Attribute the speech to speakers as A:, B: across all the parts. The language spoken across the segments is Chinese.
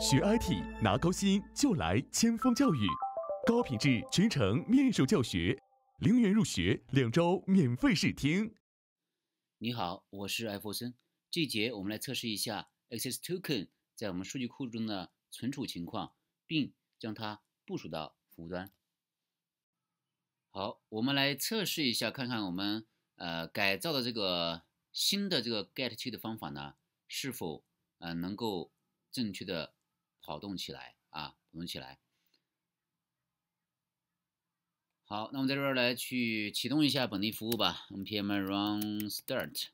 A: 学 IT 拿高薪就来千峰教育，高品质全程面授教学，零元入学，两周免费试听。你好，我是艾佛森。这节我们来测试一下 Access Token 在我们数据库中的存储情况，并将它部署到服务端。好，我们来测试一下，看看我们呃改造的这个新的这个 Get to 的方法呢是否呃能够正确的。跑动起来啊，跑动起来！好，那我们在这儿来去启动一下本地服务吧。npm run start。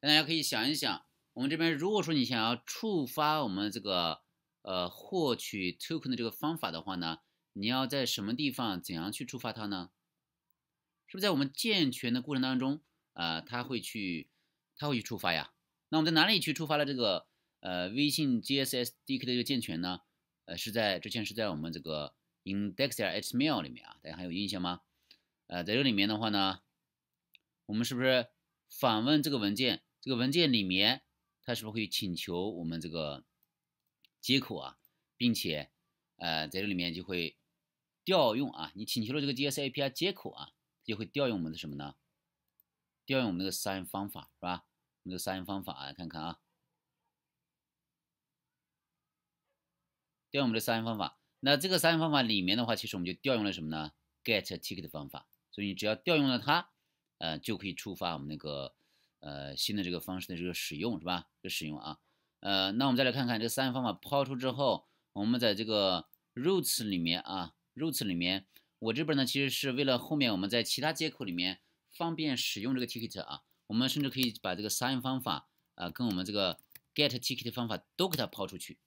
A: 大家可以想一想，我们这边如果说你想要触发我们这个呃获取 token 的这个方法的话呢，你要在什么地方怎样去触发它呢？是不是在我们健全的过程当中啊？它会去它会去触发呀？那我们在哪里去触发了这个？呃，微信 GSSDK 的一个健全呢，呃，是在之前是在我们这个 indexer t m a i l 里面啊，大家还有印象吗？呃，在这里面的话呢，我们是不是访问这个文件？这个文件里面它是不是会请求我们这个接口啊？并且呃，在这里面就会调用啊，你请求了这个 g s a p i 接口啊，就会调用我们的什么呢？调用我们那个 sign 方法是吧？我们的 sign 方法啊，看看啊。调用我们的 s i n 方法，那这个 s i n 方法里面的话，其实我们就调用了什么呢？get ticket 方法，所以你只要调用了它，呃，就可以触发我们那个呃新的这个方式的这个使用，是吧？这使用啊，呃，那我们再来看看这个 s i n 方法抛出之后，我们在这个 roots 里面啊，roots 里面，我这边呢其实是为了后面我们在其他接口里面方便使用这个 ticket 啊，我们甚至可以把这个 s i n 方法啊跟我们这个 get ticket 方法都给它抛出去。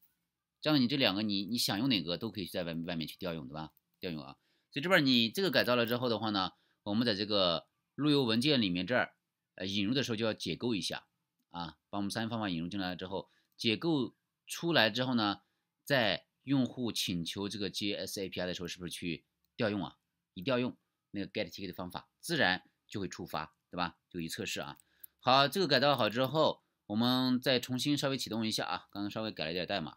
A: 这样，你这两个，你你想用哪个都可以去在外外面去调用，对吧？调用啊，所以这边你这个改造了之后的话呢，我们在这个路由文件里面这儿呃引入的时候就要解构一下啊，把我们三方法引入进来之后，解构出来之后呢，在用户请求这个 j S A P I 的时候，是不是去调用啊？一调用那个 get T i c K e 的方法，自然就会触发，对吧？就一测试啊。好，这个改造好之后，我们再重新稍微启动一下啊，刚刚稍微改了点代码。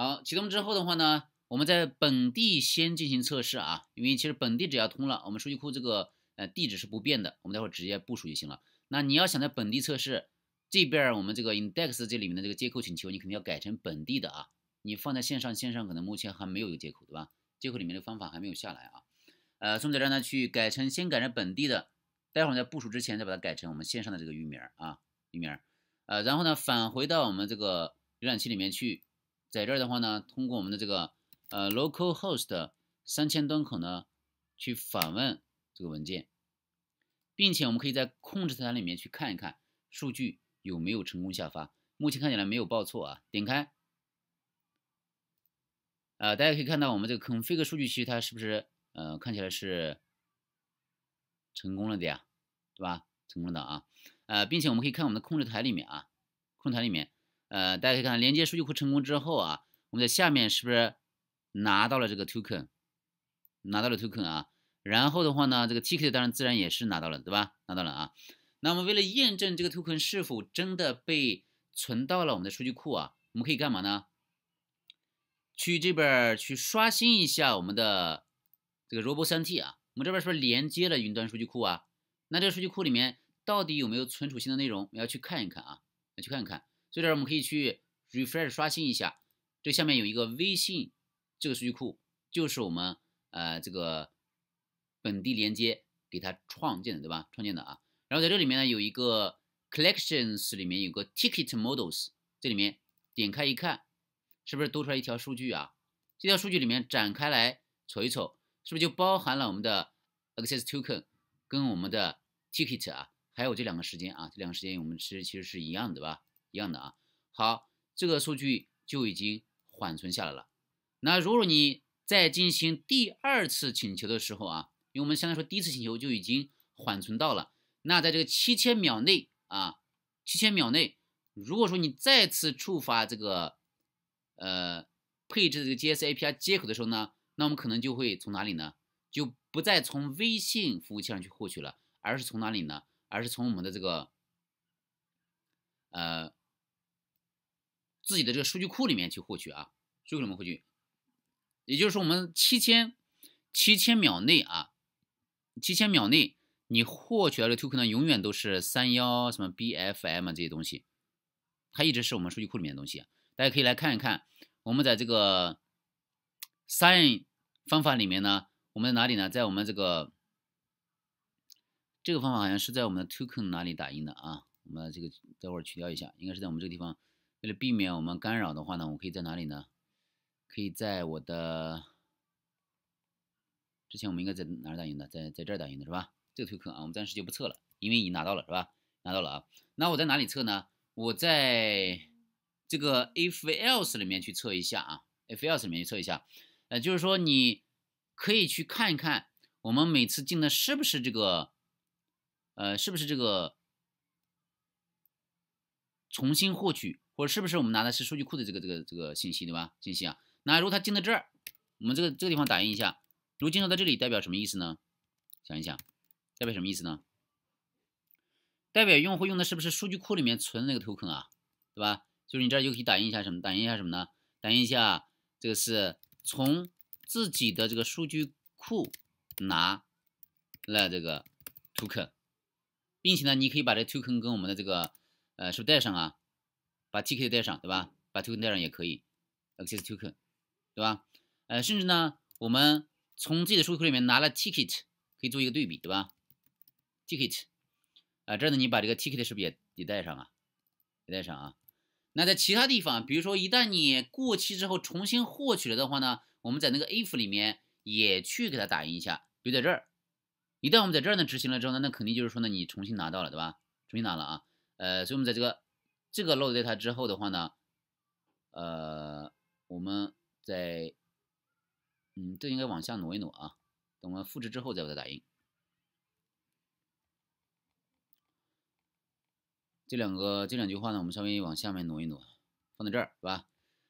A: 好，启动之后的话呢，我们在本地先进行测试啊，因为其实本地只要通了，我们数据库这个呃地址是不变的，我们待会儿直接部署就行了。那你要想在本地测试这边，我们这个 index 这里面的这个接口请求，你肯定要改成本地的啊。你放在线上，线上可能目前还没有一个接口，对吧？接口里面的方法还没有下来啊。呃，宋这让呢去改成先改成本地的，待会儿在部署之前再把它改成我们线上的这个域名啊，域名。呃，然后呢，返回到我们这个浏览器里面去。在这儿的话呢，通过我们的这个呃 localhost 的三千端口呢，去访问这个文件，并且我们可以在控制台里面去看一看数据有没有成功下发。目前看起来没有报错啊，点开，啊大家可以看到我们这个 config 数据区它是不是呃看起来是成功了的呀，对吧？成功的啊，呃并且我们可以看我们的控制台里面啊，控制台里面。呃，大家可以看连接数据库成功之后啊，我们在下面是不是拿到了这个 token，拿到了 token 啊？然后的话呢，这个 T K 当然自然也是拿到了，对吧？拿到了啊。那么为了验证这个 token 是否真的被存到了我们的数据库啊，我们可以干嘛呢？去这边去刷新一下我们的这个 Robo3T 啊。我们这边是不是连接了云端数据库啊？那这个数据库里面到底有没有存储新的内容？我们要去看一看啊，要去看一看。所以这儿我们可以去 refresh 刷新一下，这下面有一个微信这个数据库，就是我们呃这个本地连接给它创建的，对吧？创建的啊。然后在这里面呢，有一个 collections 里面有个 ticket models，这里面点开一看，是不是多出来一条数据啊？这条数据里面展开来瞅一瞅，是不是就包含了我们的 access token，跟我们的 ticket 啊，还有这两个时间啊，这两个时间我们其实其实是一样的，对吧？一样的啊，好，这个数据就已经缓存下来了。那如果你在进行第二次请求的时候啊，因为我们相当于说第一次请求就已经缓存到了，那在这个七千秒内啊，七千秒内，如果说你再次触发这个呃配置这个 G S A P i 接口的时候呢，那我们可能就会从哪里呢？就不再从微信服务器上去获取了，而是从哪里呢？而是从我们的这个呃。自己的这个数据库里面去获取啊，为我们获取？也就是说，我们七千七千秒内啊，七千秒内你获取到的 token 呢，永远都是三幺什么 b f m 这些东西，它一直是我们数据库里面的东西。大家可以来看一看，我们在这个 sign 方法里面呢，我们在哪里呢？在我们这个这个方法好像是在我们的 token 哪里打印的啊？我们这个待会儿取掉一下，应该是在我们这个地方。为了避免我们干扰的话呢，我可以在哪里呢？可以在我的之前，我们应该在哪儿打印的？在在这儿打印的是吧？这个推课啊，我们暂时就不测了，因为你拿到了是吧？拿到了啊，那我在哪里测呢？我在这个 if else 里面去测一下啊，if else 里面去测一下，呃，就是说你可以去看一看，我们每次进的是不是这个，呃，是不是这个重新获取。我是不是我们拿的是数据库的这个这个这个信息，对吧？信息啊，那如果它进到这儿，我们这个这个地方打印一下，如果进入到这里，代表什么意思呢？想一想，代表什么意思呢？代表用户用的是不是数据库里面存那个 token 啊，对吧？就是你这儿就可以打印一下什么？打印一下什么呢？打印一下，这个是从自己的这个数据库拿了这个 token，并且呢，你可以把这 token 跟我们的这个呃，是不是带上啊？把 ticket 带上，对吧？把 token 带上也可以，access token，对吧？呃，甚至呢，我们从自己的数据库里面拿了 ticket，可以做一个对比，对吧？ticket，啊，这儿呢，你把这个 ticket 是不是也也带上啊？也带上啊？那在其他地方，比如说一旦你过期之后重新获取了的话呢，我们在那个 if 里面也去给它打印一下，比如在这儿。一旦我们在这儿呢执行了之后呢，那肯定就是说呢，你重新拿到了，对吧？重新拿了啊？呃，所以我们在这个这个漏 t a 之后的话呢，呃，我们再，嗯，这应该往下挪一挪啊。等我们复制之后再把它打印。这两个这两句话呢，我们稍微往下面挪一挪，放到这儿是吧？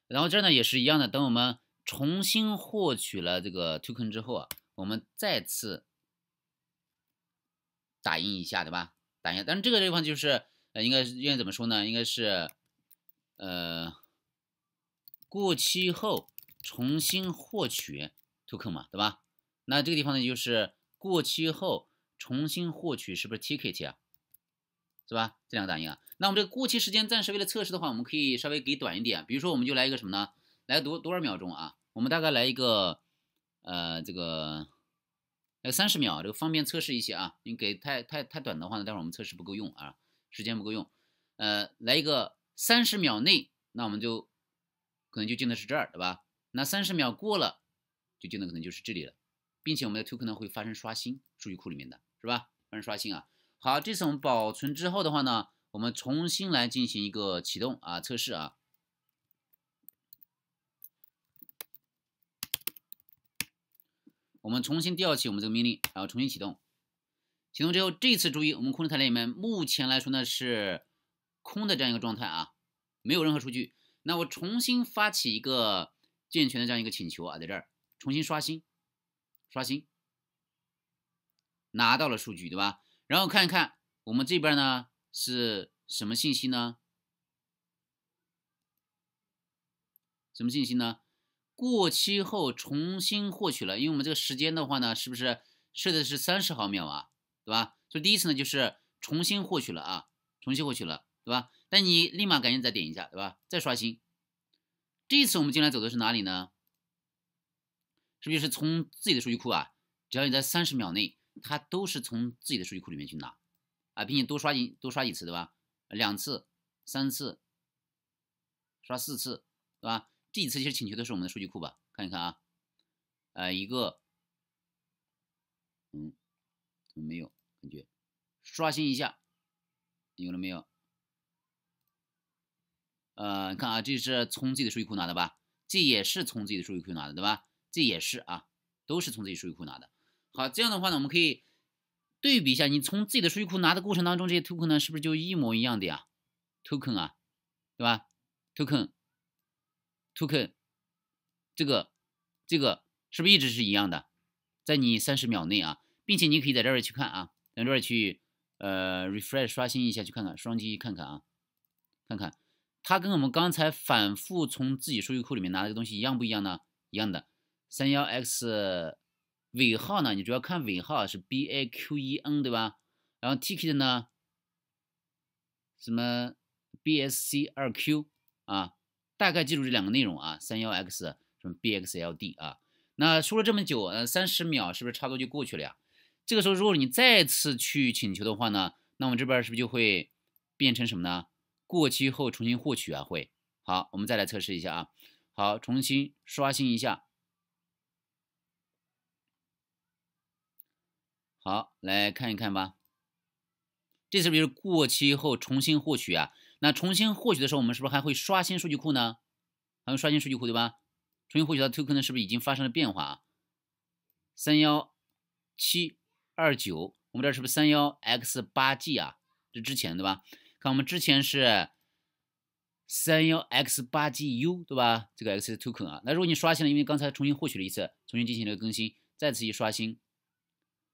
A: 然后这儿呢也是一样的，等我们重新获取了这个 token 之后啊，我们再次打印一下，对吧？打印，但是这个地方就是。呃，应该是应该怎么说呢？应该是，呃，过期后重新获取 token 嘛，对吧？那这个地方呢，就是过期后重新获取，是不是 ticket 啊？是吧？这两个打印啊。那我们这个过期时间，暂时为了测试的话，我们可以稍微给短一点。比如说，我们就来一个什么呢？来多多少秒钟啊？我们大概来一个，呃，这个来三十秒，这个方便测试一些啊。你给太太太短的话呢，待会儿我们测试不够用啊。时间不够用，呃，来一个三十秒内，那我们就可能就进的是这儿，对吧？那三十秒过了，就进的可能就是这里了，并且我们的 token 会发生刷新，数据库里面的是吧？发生刷新啊。好，这次我们保存之后的话呢，我们重新来进行一个启动啊测试啊，我们重新调起我们这个命令，然后重新启动。启动之后，这次注意，我们控制台里面目前来说呢是空的这样一个状态啊，没有任何数据。那我重新发起一个健全的这样一个请求啊，在这儿重新刷新，刷新，拿到了数据对吧？然后看一看我们这边呢是什么信息呢？什么信息呢？过期后重新获取了，因为我们这个时间的话呢，是不是设的是三十毫秒啊？对吧？所以第一次呢，就是重新获取了啊，重新获取了，对吧？但你立马赶紧再点一下，对吧？再刷新。这一次我们进来走的是哪里呢？是不是从自己的数据库啊？只要你在三十秒内，它都是从自己的数据库里面去拿啊，并且多刷新多刷几次，对吧？两次、三次、刷四次，对吧？这一次就实请求的是我们的数据库吧？看一看啊，呃，一个。没有感觉，刷新一下，有了没有？呃，你看啊，这是从自己的数据库拿的吧？这也是从自己的数据库拿的，对吧？这也是啊，都是从自己数据库拿的。好，这样的话呢，我们可以对比一下，你从自己的数据库拿的过程当中，这些 token 呢，是不是就一模一样的呀？token 啊，对吧？token，token，这个这个是不是一直是一样的？在你三十秒内啊。并且你可以在这边去看啊，在这边去呃 refresh 刷新一下，去看看，双击看看啊，看看它跟我们刚才反复从自己数据库里面拿的东西一样不一样呢？一样的。三幺 X 尾号呢？你主要看尾号是 BAQEN 对吧？然后 ticket 呢？什么 BSC 二 Q 啊？大概记住这两个内容啊。三幺 X 什么 BXLD 啊？那说了这么久，呃，三十秒是不是差不多就过去了呀？这个时候，如果你再次去请求的话呢，那我们这边是不是就会变成什么呢？过期后重新获取啊，会。好，我们再来测试一下啊。好，重新刷新一下。好，来看一看吧。这是不是过期后重新获取啊？那重新获取的时候，我们是不是还会刷新数据库呢？还会刷新数据库对吧？重新获取到 token 是不是已经发生了变化啊？三幺七。二九，我们这是不是三幺 X 八 G 啊？这之前对吧？看我们之前是三幺 X 八 GU 对吧？这个 X token 啊，那如果你刷新了，因为刚才重新获取了一次，重新进行了更新，再次一刷新，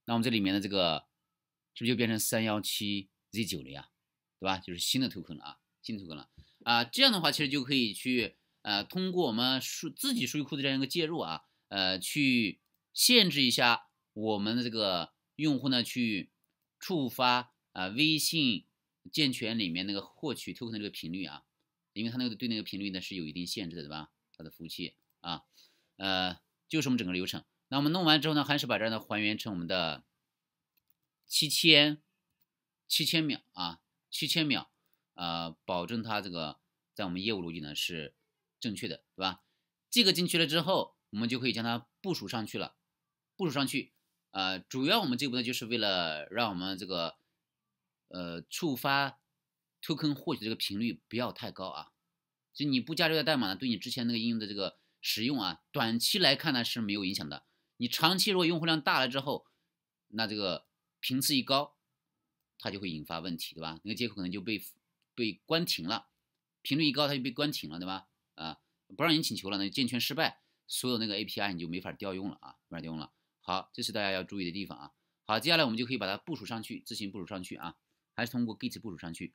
A: 那我们这里面的这个是不是就变成三幺七 Z 九了呀？对吧？就是新的 token 了啊，新的 token 了啊。这样的话，其实就可以去呃，通过我们数自己数据库的这样一个介入啊，呃，去限制一下我们的这个。用户呢去触发啊，微信健全里面那个获取 token 的这个频率啊，因为他那个对那个频率呢是有一定限制的，对吧？它的服务器啊，呃，就是我们整个流程。那我们弄完之后呢，还是把这呢还原成我们的七千七千秒啊，七千秒啊，保证它这个在我们业务逻辑呢是正确的，对吧？这个进去了之后，我们就可以将它部署上去了，部署上去。呃，主要我们这步呢，就是为了让我们这个，呃，触发 token 获取这个频率不要太高啊。就你不加这个代码呢，对你之前那个应用的这个使用啊，短期来看呢是没有影响的。你长期如果用户量大了之后，那这个频次一高，它就会引发问题，对吧？那个接口可能就被被关停了，频率一高，它就被关停了，对吧？啊，不让你请求了，那就健全失败，所有那个 API 你就没法调用了啊，没法调用了。好，这是大家要注意的地方啊。好，接下来我们就可以把它部署上去，自行部署上去啊，还是通过 Git 部署上去。